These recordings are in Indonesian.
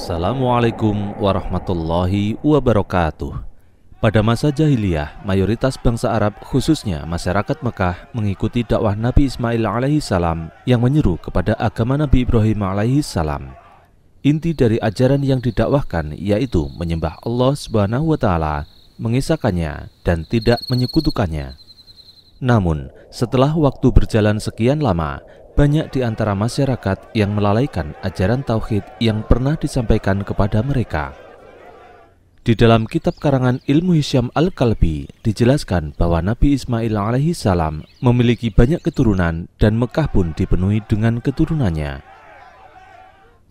Assalamualaikum warahmatullahi wabarakatuh. Pada masa jahiliyah, mayoritas bangsa Arab khususnya masyarakat Mekah mengikuti dakwah Nabi Ismail alaihi salam yang menyeru kepada agama Nabi Ibrahim alaihi salam. Inti dari ajaran yang didakwahkan yaitu menyembah Allah Subhanahu wa taala, mengisahkannya dan tidak menyekutukannya. Namun, setelah waktu berjalan sekian lama, banyak di antara masyarakat yang melalaikan ajaran tauhid yang pernah disampaikan kepada mereka. Di dalam kitab karangan Ilmu Hisyam Al-Kalbi dijelaskan bahwa Nabi Ismail alaihi salam memiliki banyak keturunan dan Mekah pun dipenuhi dengan keturunannya.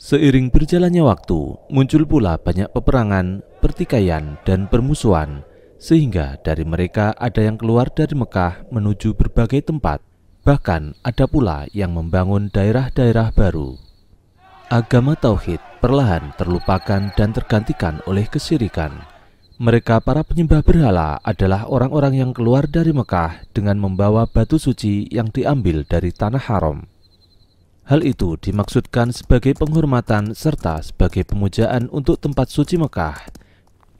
Seiring berjalannya waktu, muncul pula banyak peperangan, pertikaian, dan permusuhan, sehingga dari mereka ada yang keluar dari Mekah menuju berbagai tempat. Bahkan ada pula yang membangun daerah-daerah baru. Agama tauhid perlahan terlupakan dan tergantikan oleh kesirikan. Mereka para penyembah berhala adalah orang-orang yang keluar dari Mekah dengan membawa batu suci yang diambil dari tanah haram. Hal itu dimaksudkan sebagai penghormatan serta sebagai pemujaan untuk tempat suci Mekah.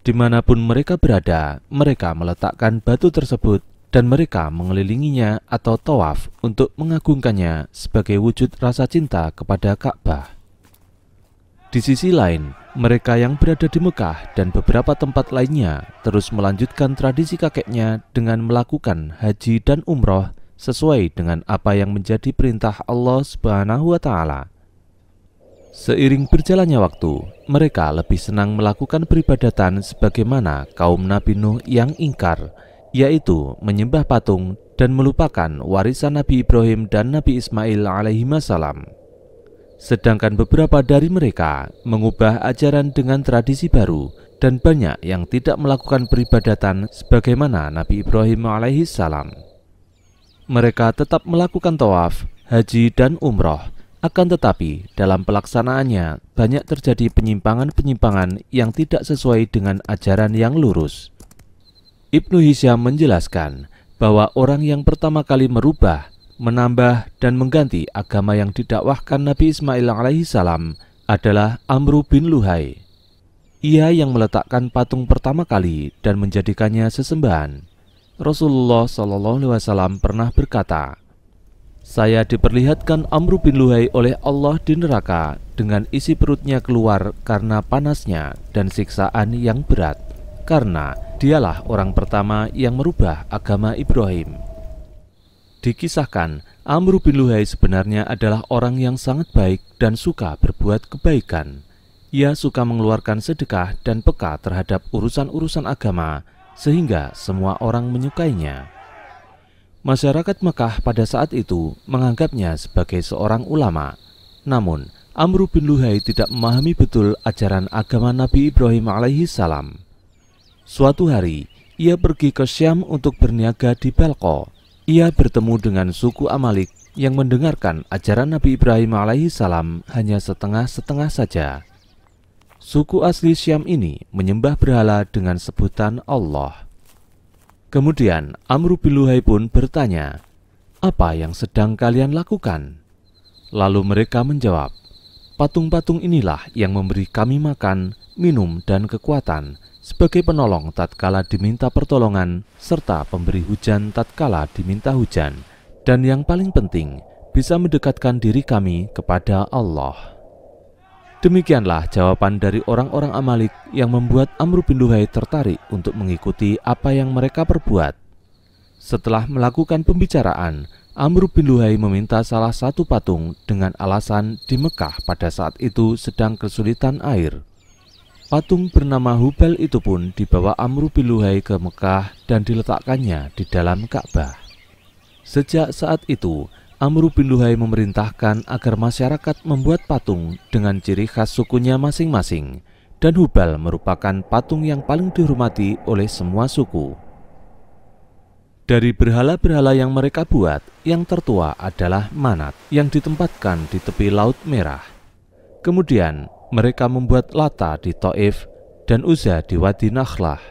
Dimanapun mereka berada, mereka meletakkan batu tersebut dan mereka mengelilinginya atau tawaf untuk mengagungkannya sebagai wujud rasa cinta kepada Ka'bah. Di sisi lain, mereka yang berada di Mekah dan beberapa tempat lainnya terus melanjutkan tradisi kakeknya dengan melakukan haji dan umroh sesuai dengan apa yang menjadi perintah Allah Subhanahu wa taala. Seiring berjalannya waktu, mereka lebih senang melakukan peribadatan sebagaimana kaum Nabi Nuh yang ingkar yaitu menyembah patung dan melupakan warisan Nabi Ibrahim dan Nabi Ismail alaihi salam. Sedangkan beberapa dari mereka mengubah ajaran dengan tradisi baru dan banyak yang tidak melakukan peribadatan sebagaimana Nabi Ibrahim alaihi salam. Mereka tetap melakukan tawaf, haji, dan umroh, akan tetapi dalam pelaksanaannya banyak terjadi penyimpangan-penyimpangan yang tidak sesuai dengan ajaran yang lurus. Ibnu Hisham menjelaskan bahwa orang yang pertama kali merubah, menambah, dan mengganti agama yang didakwahkan Nabi Ismail alaihissalam adalah Amru bin Luhai. Ia yang meletakkan patung pertama kali dan menjadikannya sesembahan. Rasulullah saw pernah berkata, saya diperlihatkan Amr bin Luhai oleh Allah di neraka dengan isi perutnya keluar karena panasnya dan siksaan yang berat karena dialah orang pertama yang merubah agama Ibrahim. Dikisahkan, Amr bin Luhai sebenarnya adalah orang yang sangat baik dan suka berbuat kebaikan. Ia suka mengeluarkan sedekah dan peka terhadap urusan-urusan agama, sehingga semua orang menyukainya. Masyarakat Mekah pada saat itu menganggapnya sebagai seorang ulama. Namun, Amr bin Luhai tidak memahami betul ajaran agama Nabi Ibrahim alaihi salam. Suatu hari, ia pergi ke Syam untuk berniaga di Belko. Ia bertemu dengan suku Amalik yang mendengarkan ajaran Nabi Ibrahim alaihi salam hanya setengah-setengah saja. Suku asli Syam ini menyembah berhala dengan sebutan Allah. Kemudian Amru Biluhai pun bertanya, "Apa yang sedang kalian lakukan?" Lalu mereka menjawab, "Patung-patung inilah yang memberi kami makan, minum, dan kekuatan." sebagai penolong tatkala diminta pertolongan, serta pemberi hujan tatkala diminta hujan, dan yang paling penting, bisa mendekatkan diri kami kepada Allah. Demikianlah jawaban dari orang-orang Amalik yang membuat Amr bin Luhai tertarik untuk mengikuti apa yang mereka perbuat. Setelah melakukan pembicaraan, Amr bin Luhai meminta salah satu patung dengan alasan di Mekah pada saat itu sedang kesulitan air. Patung bernama Hubal itu pun dibawa Amru Biluhai ke Mekah dan diletakkannya di dalam Ka'bah. Sejak saat itu, Amru Luhai memerintahkan agar masyarakat membuat patung dengan ciri khas sukunya masing-masing, dan Hubal merupakan patung yang paling dihormati oleh semua suku. Dari berhala-berhala yang mereka buat, yang tertua adalah Manat yang ditempatkan di tepi Laut Merah. Kemudian, mereka membuat Lata di Taif dan Uza di Wadi Nakhlah.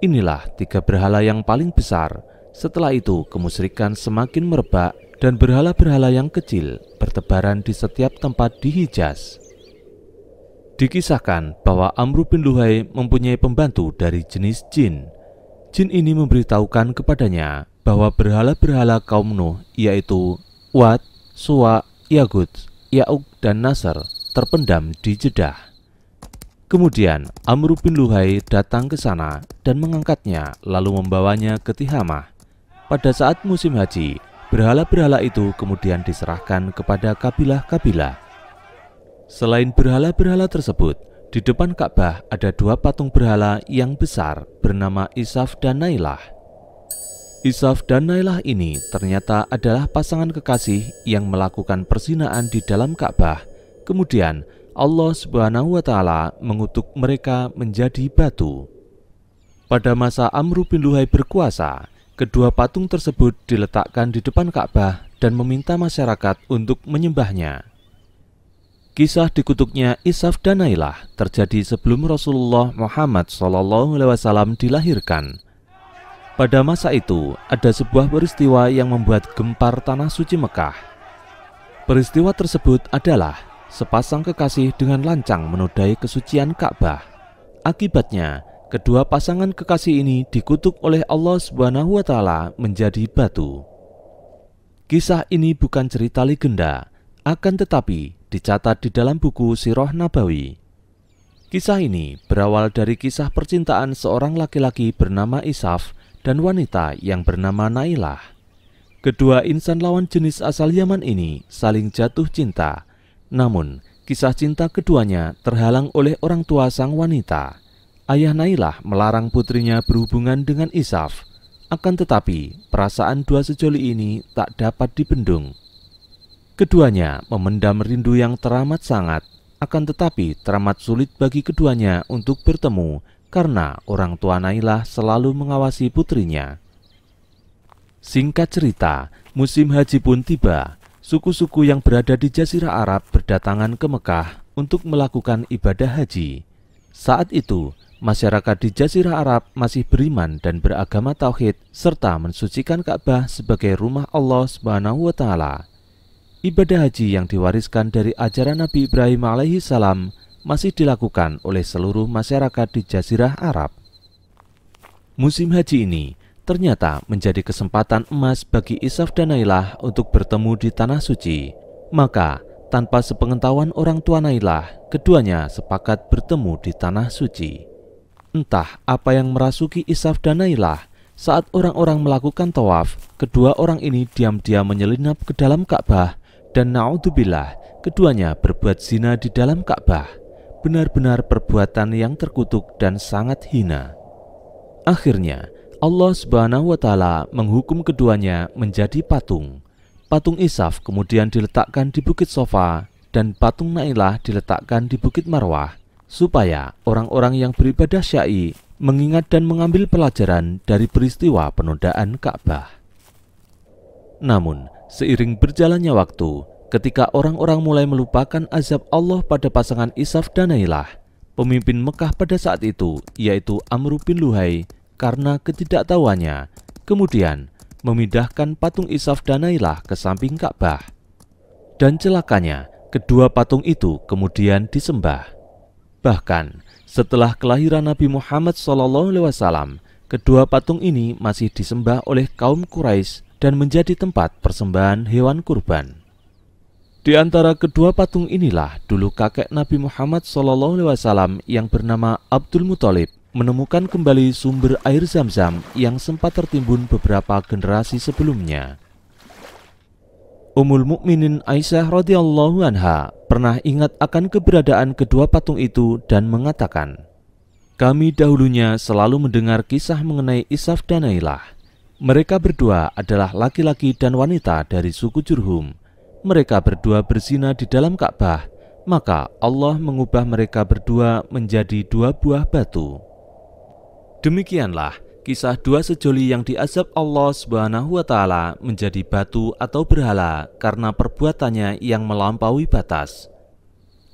Inilah tiga berhala yang paling besar. Setelah itu, kemusyrikan semakin merebak dan berhala-berhala yang kecil bertebaran di setiap tempat di Hijaz. Dikisahkan bahwa Amru bin Luhai mempunyai pembantu dari jenis jin. Jin ini memberitahukan kepadanya bahwa berhala-berhala kaum Nuh yaitu Wat, Suwa, Yagut, Yauk, dan Nasr terpendam di Jeddah. Kemudian Amr bin Luhai datang ke sana dan mengangkatnya lalu membawanya ke Tihamah. Pada saat musim haji, berhala-berhala itu kemudian diserahkan kepada kabilah-kabilah. Selain berhala-berhala tersebut, di depan Ka'bah ada dua patung berhala yang besar bernama Isaf dan Nailah. Isaf dan Nailah ini ternyata adalah pasangan kekasih yang melakukan persinaan di dalam Ka'bah Kemudian Allah Subhanahu wa taala mengutuk mereka menjadi batu. Pada masa Amr bin Luhai berkuasa, kedua patung tersebut diletakkan di depan Ka'bah dan meminta masyarakat untuk menyembahnya. Kisah dikutuknya Isaf dan Nailah terjadi sebelum Rasulullah Muhammad SAW dilahirkan. Pada masa itu, ada sebuah peristiwa yang membuat gempar tanah suci Mekah. Peristiwa tersebut adalah Sepasang kekasih dengan lancang menodai kesucian Ka'bah. Akibatnya, kedua pasangan kekasih ini dikutuk oleh Allah Subhanahu wa taala menjadi batu. Kisah ini bukan cerita legenda, akan tetapi dicatat di dalam buku Sirah Nabawi. Kisah ini berawal dari kisah percintaan seorang laki-laki bernama Isaf dan wanita yang bernama Nailah. Kedua insan lawan jenis asal Yaman ini saling jatuh cinta namun, kisah cinta keduanya terhalang oleh orang tua sang wanita. Ayah Nailah melarang putrinya berhubungan dengan Isaf. Akan tetapi, perasaan dua sejoli ini tak dapat dibendung. Keduanya memendam rindu yang teramat sangat, akan tetapi teramat sulit bagi keduanya untuk bertemu karena orang tua Nailah selalu mengawasi putrinya. Singkat cerita, musim haji pun tiba. Suku-suku yang berada di Jazirah Arab berdatangan ke Mekah untuk melakukan ibadah haji. Saat itu, masyarakat di Jazirah Arab masih beriman dan beragama tauhid serta mensucikan Ka'bah sebagai rumah Allah Subhanahu wa taala. Ibadah haji yang diwariskan dari ajaran Nabi Ibrahim alaihi salam masih dilakukan oleh seluruh masyarakat di Jazirah Arab. Musim haji ini ternyata menjadi kesempatan emas bagi Isaf dan Nailah untuk bertemu di Tanah Suci. Maka, tanpa sepengetahuan orang tua Nailah, keduanya sepakat bertemu di Tanah Suci. Entah apa yang merasuki Isaf dan Nailah, saat orang-orang melakukan tawaf, kedua orang ini diam-diam menyelinap ke dalam Ka'bah dan naudzubillah keduanya berbuat zina di dalam Ka'bah. Benar-benar perbuatan yang terkutuk dan sangat hina. Akhirnya, Allah Subhanahu wa taala menghukum keduanya menjadi patung. Patung Isaf kemudian diletakkan di Bukit Sofa dan patung Nailah diletakkan di Bukit Marwah supaya orang-orang yang beribadah syai mengingat dan mengambil pelajaran dari peristiwa penodaan Ka'bah. Namun, seiring berjalannya waktu, ketika orang-orang mulai melupakan azab Allah pada pasangan Isaf dan Nailah, pemimpin Mekah pada saat itu yaitu Amr bin Luhai karena ketidaktahuannya, kemudian memindahkan patung Isaf dan Nailah ke samping Ka'bah. Dan celakanya, kedua patung itu kemudian disembah. Bahkan setelah kelahiran Nabi Muhammad SAW, kedua patung ini masih disembah oleh kaum Quraisy dan menjadi tempat persembahan hewan kurban. Di antara kedua patung inilah dulu kakek Nabi Muhammad SAW yang bernama Abdul Muthalib menemukan kembali sumber air zam-zam yang sempat tertimbun beberapa generasi sebelumnya. Umul Mukminin Aisyah radhiyallahu anha pernah ingat akan keberadaan kedua patung itu dan mengatakan, "Kami dahulunya selalu mendengar kisah mengenai Isaf dan Nailah. Mereka berdua adalah laki-laki dan wanita dari suku Jurhum. Mereka berdua berzina di dalam Ka'bah, maka Allah mengubah mereka berdua menjadi dua buah batu." Demikianlah kisah dua sejoli yang diazab Allah Subhanahu wa taala menjadi batu atau berhala karena perbuatannya yang melampaui batas.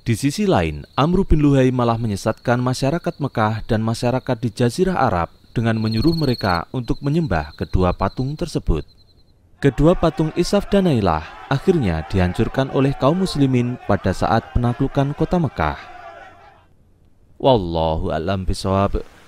Di sisi lain, Amr bin Luhai malah menyesatkan masyarakat Mekah dan masyarakat di Jazirah Arab dengan menyuruh mereka untuk menyembah kedua patung tersebut. Kedua patung Isaf dan Nailah akhirnya dihancurkan oleh kaum muslimin pada saat penaklukan kota Mekah. Wallahu alam bishawab.